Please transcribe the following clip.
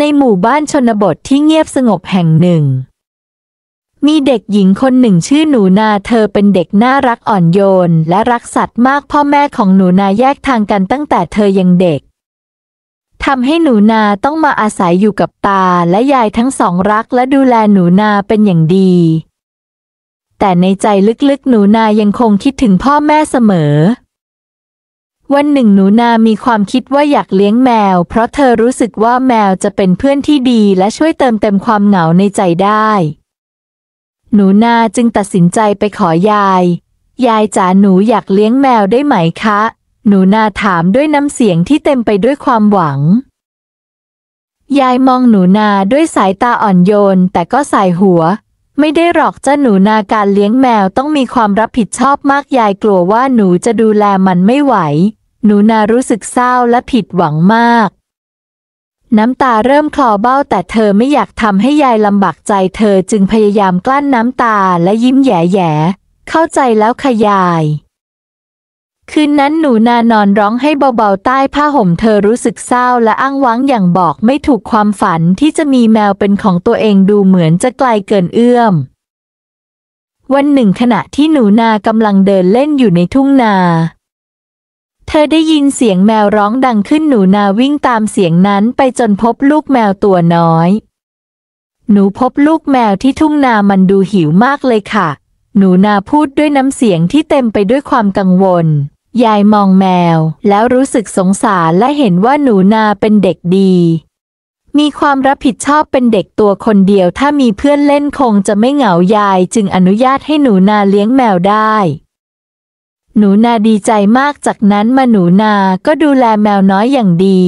ในหมู่บ้านชนบทที่เงียบสงบแห่งหนึ่ง มีเด็กหญิงคนหนึ่งชื่อหนูนาเธอเป็นเด็กน่ารักอ่อนโยนและรักสัตว์มากพ่อแม่ของหนูนาแยกทางกันตั้งแต่เธอยังเด็กทำให้หนูนาต้องมาอาศัยอยู่กับตาและยายทั้งสองรักและดูแลหนูนาเป็นอย่างดี แต่ในใจลึกๆหนูนายังคงคิดถึงพ่อแม่เสมอวันหนึ่งหนูนามีความคิดว่าอยากเลี้ยงแมว เพราะเธอรู้สึกว่าแมวจะเป็นเพื่อนที่ดีและช่วยเติมเต็มความเหงาในใจได้ หนูนาจึงตัดสินใจไปขอยาย ยายจ๋าหนูอยากเลี้ยงแมวได้ไหมคะ หนูนาถามด้วยน้ำเสียงที่เต็มไปด้วยความหวัง ยายมองหนูนาด้วยสายตาอ่อนโยน แต่ก็สายหัว ไม่ได้หรอกเจ้าหนูนาการเลี้ยงแมวต้องมีความรับผิดชอบมากยายกลัวว่าหนูจะดูแลมันไม่ไหวหนูนารู้สึกเศร้าและผิดหวังมาก น้ำตาเริ่มคลอเบ้าแต่เธอไม่อยากทำให้ยายลำบากใจเธอจึงพยายามกลั้นน้ำตาและยิ้มแย่ๆเข้าใจแล้วขยายคืนนั้นหนูนานอนร้องให้เบาๆใต้ผ้าห่มเธอรู้สึกเศร้าและอ้างว้างอย่างบอกไม่ถูกความฝันที่จะมีแมวเป็นของตัวเองดูเหมือนจะไกลเกินเอื้อม วันหนึ่งขณะที่หนูนากำลังเดินเล่นอยู่ในทุ่งนาเธอได้ยินเสียงแมวร้องดังขึ้นหนูนาวิ่งตามเสียงนั้นไปจนพบลูกแมวตัวน้อย หนูพบลูกแมวที่ทุ่งนามันดูหิวมากเลยค่ะ หนูนาพูดด้วยน้ำเสียงที่เต็มไปด้วยความกังวล ยายมองแมว แล้วรู้สึกสงสารและเห็นว่าหนูนาเป็นเด็กดี มีความรับผิดชอบเป็นเด็กตัวคนเดียวถ้ามีเพื่อนเล่นคงจะไม่เหงายายจึงอนุญาตให้หนูนาเลี้ยงแมวได้หนูนาดีใจมากจากนั้นมาหนูนาก็ดูแลแมวน้อยอย่างดี